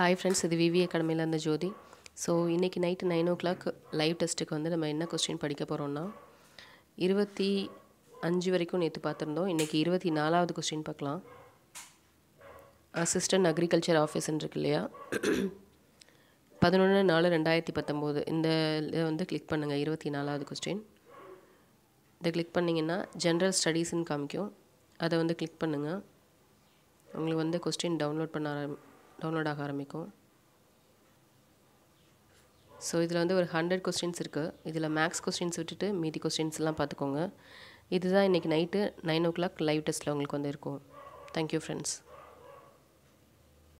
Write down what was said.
hi friends இது V V அகாடமியில் இருந்த ஜோதி ஸோ இன்றைக்கி night nine o'clock live டெஸ்ட்டுக்கு வந்து நம்ம என்ன கொஸ்டின் படிக்க போகிறோம்னா இருபத்தி அஞ்சு வரைக்கும் நேற்று பார்த்துருந்தோம் இன்றைக்கி இருபத்தி நாலாவது கொஸ்டின் பார்க்கலாம் அசிஸ்டன்ட் அக்ரிகல்ச்சர் ஆஃபீஸ்ன்னு இருக்கு இல்லையா பதினொன்று நாலு ரெண்டாயிரத்தி பத்தொம்போது இந்த இதை வந்து கிளிக் பண்ணுங்கள் இருபத்தி நாலாவது கொஸ்டின் இதை கிளிக் பண்ணிங்கன்னா ஜென்ரல் ஸ்டடீஸ்ன்னு காமிக்கும் அதை வந்து கிளிக் பண்ணுங்கள் உங்களுக்கு வந்து கொஸ்டின் டவுன்லோட் பண்ண ஆரம்பி டவுன்லோட் ஆக ஆரம்பிக்கும் ஸோ இதில் வந்து ஒரு ஹண்ட்ரட் கொஸ்டின்ஸ் இருக்குது இதில் மேக்ஸ் கொஸ்டின்ஸ் விட்டுட்டு மீதி கொஸ்டின்ஸ்லாம் பார்த்துக்கோங்க இதுதான் இன்றைக்கி night nine o'clock live டெஸ்ட்டில் உங்களுக்கு வந்து இருக்கும் தேங்க்யூ ஃப்ரெண்ட்ஸ்